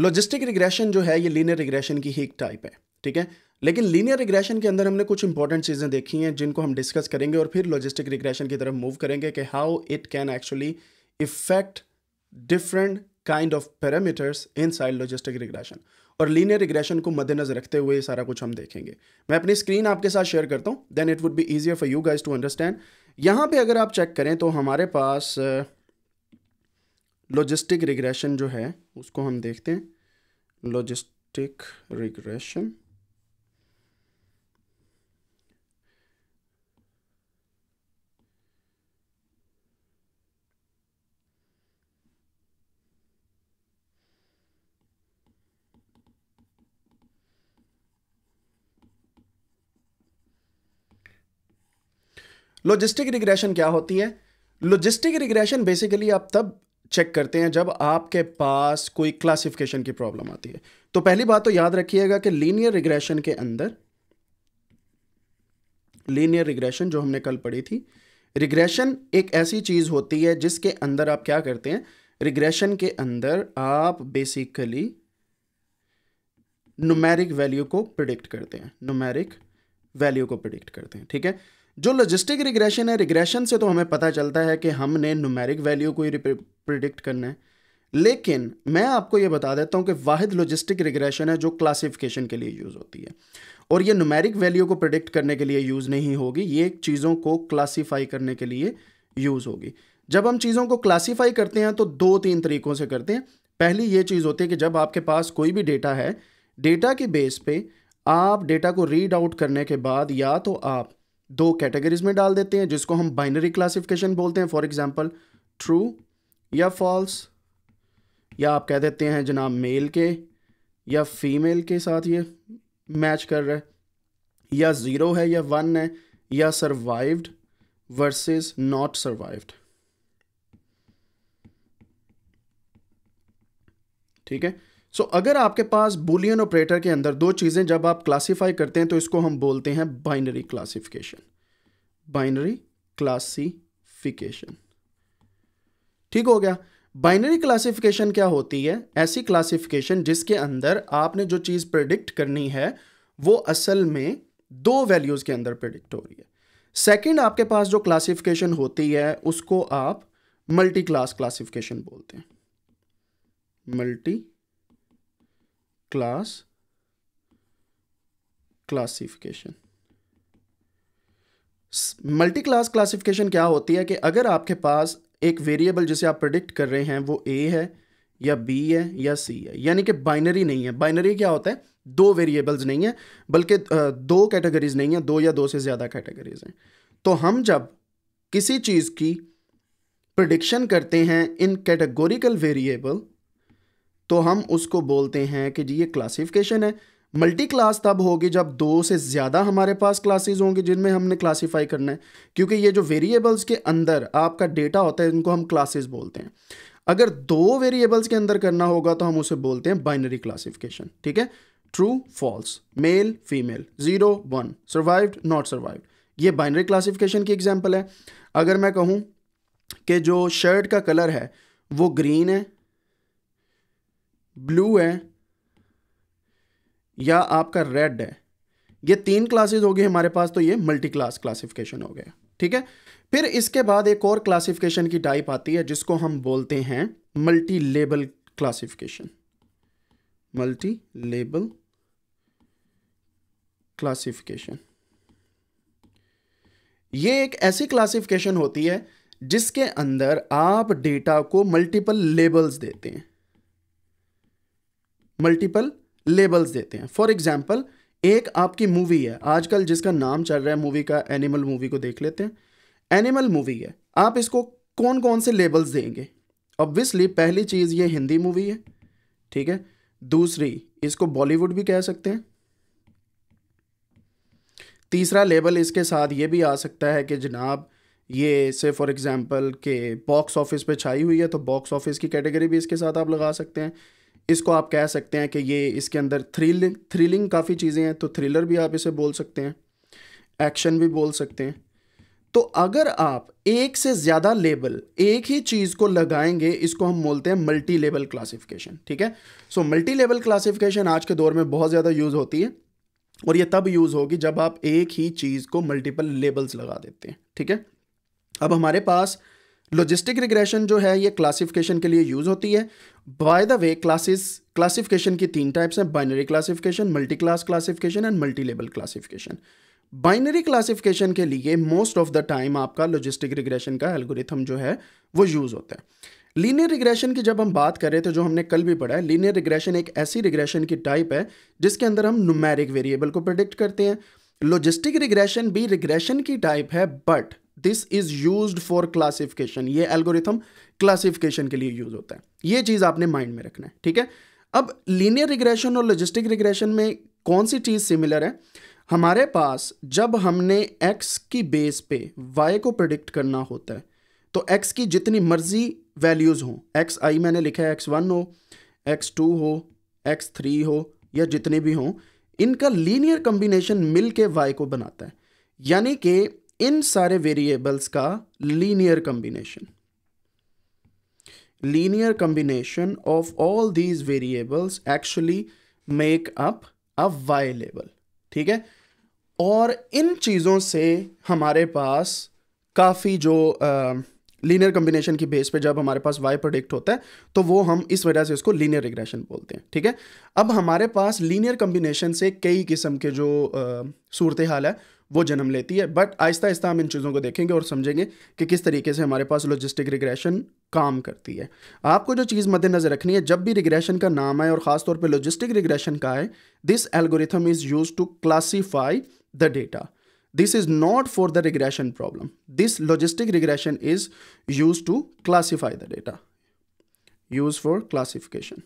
logistic regression जो है ये लीनियर रिग्रेशन की ही एक टाइप है ठीक है लेकिन लीनियर रिग्रेशन के अंदर हमने कुछ इंपॉर्टेंट चीज़ें देखी हैं जिनको हम डिस्कस करेंगे और फिर लॉजिस्टिक रिग्रेशन की तरफ मूव करेंगे कि how it can actually effect different kind of parameters inside logistic regression और लीनियर रिग्रेशन को मद्देनजर रखते हुए सारा कुछ हम देखेंगे मैं अपनी स्क्रीन आपके साथ शेयर करता हूँ then it would be easier for you guys to understand यहाँ पर अगर आप चेक करें तो हमारे पास uh, लॉजिस्टिक रिग्रेशन जो है उसको हम देखते हैं लॉजिस्टिक रिग्रेशन लॉजिस्टिक रिग्रेशन क्या होती है लॉजिस्टिक रिग्रेशन बेसिकली आप तब चेक करते हैं जब आपके पास कोई क्लासिफिकेशन की प्रॉब्लम आती है तो पहली बात तो याद रखिएगा कि लीनियर रिग्रेशन के अंदर लीनियर रिग्रेशन जो हमने कल पढ़ी थी रिग्रेशन एक ऐसी चीज़ होती है जिसके अंदर आप क्या करते हैं रिग्रेशन के अंदर आप बेसिकली नुमेरिक वैल्यू को प्रिडिक्ट करते हैं नुमेरिक वैल्यू को प्रिडिक्ट करते हैं ठीक है जो लॉजिस्टिक रिग्रेशन है रिग्रेशन से तो हमें पता चलता है कि हमने नुमेरिक वैल्यू को ही प्रिडिक्ट करना है लेकिन मैं आपको ये बता देता हूँ कि वाहिद लॉजिस्टिक रिग्रेशन है जो क्लासिफिकेशन के लिए यूज़ होती है और ये नुमेरिक वैल्यू को प्रिडिक्ट करने के लिए यूज़ नहीं होगी ये चीज़ों को क्लासीफाई करने के लिए यूज़ होगी जब हम चीज़ों को क्लासीफाई करते हैं तो दो तीन तरीक़ों से करते हैं पहली ये चीज़ होती है कि जब आपके पास कोई भी डेटा है डेटा के बेस पे आप डेटा को रीड आउट करने के बाद या तो आप दो कैटेगरीज में डाल देते हैं जिसको हम बाइनरी क्लासिफिकेशन बोलते हैं फॉर एग्जांपल ट्रू या फॉल्स या आप कह देते हैं जनाब मेल के या फीमेल के साथ ये मैच कर रहा है या ज़ीरो है या वन है या सर्वाइव्ड वर्सेस नॉट सर्वाइव्ड ठीक है सो so, अगर आपके पास बुलियन ऑपरेटर के अंदर दो चीज़ें जब आप क्लासीफाई करते हैं तो इसको हम बोलते हैं बाइनरी क्लासिफिकेशन बाइनरी क्लासीफिकेशन ठीक हो गया बाइनरी क्लासिफिकेशन क्या होती है ऐसी क्लासिफिकेशन जिसके अंदर आपने जो चीज़ प्रडिक्ट करनी है वो असल में दो वैल्यूज़ के अंदर प्रडिक्ट हो रही है सेकेंड आपके पास जो क्लासिफिकेशन होती है उसको आप मल्टी क्लास क्लासिफिकेशन बोलते हैं multi class classification multi class classification क्या होती है कि अगर आपके पास एक वेरिएबल जिसे आप प्रडिक्ट कर रहे हैं वो ए है या बी है या सी है यानी कि बाइनरी नहीं है बाइनरी क्या होता है दो वेरिएबल्स नहीं है बल्कि दो कैटेगरीज नहीं है दो या दो से ज़्यादा कैटेगरीज हैं तो हम जब किसी चीज़ की प्रडिक्शन करते हैं इन कैटेगोरिकल वेरिएबल तो हम उसको बोलते हैं कि जी ये क्लासिफिकेशन है मल्टी क्लास तब होगी जब दो से ज़्यादा हमारे पास क्लासेज होंगे जिनमें हमने क्लासीफाई करना है क्योंकि ये जो वेरिएबल्स के अंदर आपका डेटा होता है इनको हम क्लासेज बोलते हैं अगर दो वेरिएबल्स के अंदर करना होगा तो हम उसे बोलते हैं बाइनरी क्लासिफिकेशन ठीक है true false male female zero one survived not survived ये बाइनरी क्लासिफिकेशन की एग्जाम्पल है अगर मैं कहूँ कि जो शर्ट का कलर है वो ग्रीन है ब्लू है या आपका रेड है ये तीन क्लासेस हो गए हमारे पास तो ये मल्टी क्लास क्लासिफिकेशन हो गया ठीक है फिर इसके बाद एक और क्लासिफिकेशन की टाइप आती है जिसको हम बोलते हैं multi label classification multi label classification ये एक ऐसी क्लासिफिकेशन होती है जिसके अंदर आप डेटा को मल्टीपल लेबल्स देते हैं मल्टीपल लेबल्स देते हैं फॉर एग्जाम्पल एक आपकी मूवी है आजकल जिसका नाम चल रहा है मूवी का एनिमल मूवी को देख लेते हैं एनिमल मूवी है आप इसको कौन कौन से लेबल्स देंगे ऑब्वियसली पहली चीज़ ये हिंदी मूवी है ठीक है दूसरी इसको बॉलीवुड भी कह सकते हैं तीसरा लेबल इसके साथ ये भी आ सकता है कि जनाब ये से फॉर एग्ज़ाम्पल के बॉक्स ऑफिस पे छाई हुई है तो बॉक्स ऑफिस की कैटेगरी भी इसके साथ आप लगा सकते हैं इसको आप कह सकते हैं कि ये इसके अंदर थ्रिलिंग थ्रिलिंग काफ़ी चीज़ें हैं तो थ्रिलर भी आप इसे बोल सकते हैं एक्शन भी बोल सकते हैं तो अगर आप एक से ज़्यादा लेबल एक ही चीज़ को लगाएंगे इसको हम बोलते हैं मल्टी लेबल क्लासिफिकेशन ठीक है सो मल्टी लेबल क्लासिफिकेशन आज के दौर में बहुत ज़्यादा यूज़ होती है और ये तब यूज़ होगी जब आप एक ही चीज़ को मल्टीपल लेबल्स लगा देते हैं ठीक है अब हमारे पास लॉजिस्टिक रिग्रेशन जो है ये क्लासिफिकेशन के लिए यूज़ होती है by the way classes classification की तीन टाइप्स हैं binary classification multi class classification and multi level classification binary classification के लिए मोस्ट ऑफ द टाइम आपका लॉजिस्टिक रिग्रेशन का एल्गोरिथम जो है वो यूज़ होता है लीनियर रिग्रेशन की जब हम बात करें तो जो हमने कल भी पढ़ा है लीनियर रिग्रेशन एक ऐसी रिग्रेशन की टाइप है जिसके अंदर हम नुमेरिक वेरिएबल को प्रोडिक्ट करते हैं लॉजिस्टिक रिग्रेशन भी रिग्रेशन की टाइप है but this is use for classification ये एल्गोरिथम क्लासिफिकेशन के लिए यूज होता है ये चीज आपने माइंड में रखना है ठीक है अब लीनियर रिग्रेशन और लॉजिस्टिक रिग्रेशन में कौन सी चीज सिमिलर है हमारे पास जब हमने एक्स की बेस पे वाई को प्रडिक्ट करना होता है तो एक्स की जितनी मर्जी वैल्यूज़ हो एक्स आई मैंने लिखा है एक्स वन हो एक्स टू हो एक्स थ्री हो या जितने भी हों इनका लीनियर कम्बिनेशन मिलके वाई को बनाता है यानी कि इन सारे वेरिएबल्स का linear combination linear combination of all these variables actually make up a y ठीक है और इन चीज़ों से हमारे पास काफ़ी जो लीनियर uh, कम्बिनेशन की बेस पे जब हमारे पास वाई प्रोडिक्ट होता है तो वो हम इस वजह से उसको लीनियर रिग्रेशन बोलते हैं ठीक है अब हमारे पास लीनियर कम्बिनेशन से कई किस्म के जो uh, सूरत हाल है वो जन्म लेती है बट आहिस्ता आहिस्ता हम इन चीज़ों को देखेंगे और समझेंगे कि किस तरीके से हमारे पास लॉजिस्टिक रिग्रेशन काम करती है आपको जो चीज़ मद्देनजर रखनी है जब भी रिग्रेशन का नाम आए और ख़ासतौर पर लॉजिस्टिक रिग्रेशन का है this algorithm is use to classify the data this is not for the regression problem this logistic regression is used to classify the data used for classification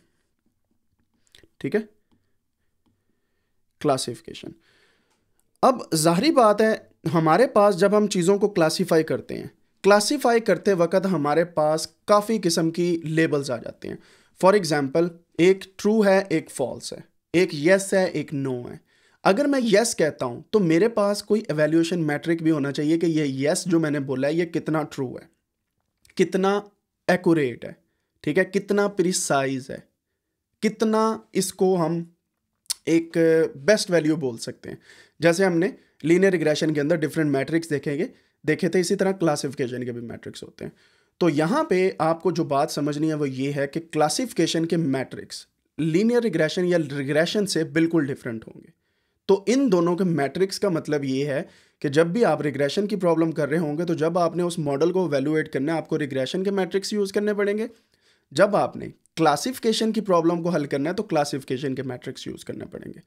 ठीक है क्लासीफिकेशन अब ज़ाहरी बात है हमारे पास जब हम चीज़ों को क्लासीफाई करते हैं क्लासीफाई करते वक्त हमारे पास काफ़ी किस्म की लेबल्स आ जाते हैं फॉर एग्ज़ाम्पल एक ट्रू है एक फॉल्स है एक येस है एक नो है अगर मैं यस कहता हूँ तो मेरे पास कोई एवेल्यूशन मैट्रिक भी होना चाहिए कि ये येस जो मैंने बोला है ये कितना ट्रू है कितना एकूरेट है ठीक है कितना प्रिसाइज है कितना इसको हम एक बेस्ट वैल्यू बोल सकते हैं जैसे हमने लीनियर रिग्रेशन के अंदर डिफरेंट मैट्रिक्स देखेंगे देखे थे इसी तरह क्लासिफिकेशन के भी मैट्रिक्स होते हैं तो यहाँ पे आपको जो बात समझनी है वो ये है कि क्लासिफिकेशन के मैट्रिक्स लीनियर रिग्रेशन या रिग्रेशन से बिल्कुल डिफरेंट होंगे तो इन दोनों के मैट्रिक्स का मतलब ये है कि जब भी आप रिग्रेशन की प्रॉब्लम कर रहे होंगे तो जब आपने उस मॉडल को वैल्यूएट करना है आपको रिग्रेशन के मैट्रिक्स यूज़ करने पड़ेंगे जब आपने क्लासिफिकेशन की प्रॉब्लम को हल करना है तो क्लासिफिकेशन के मैट्रिक्स यूज़ करने पड़ेंगे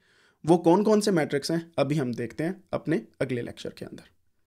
वो कौन कौन से मैट्रिक्स हैं अभी हम देखते हैं अपने अगले लेक्चर के अंदर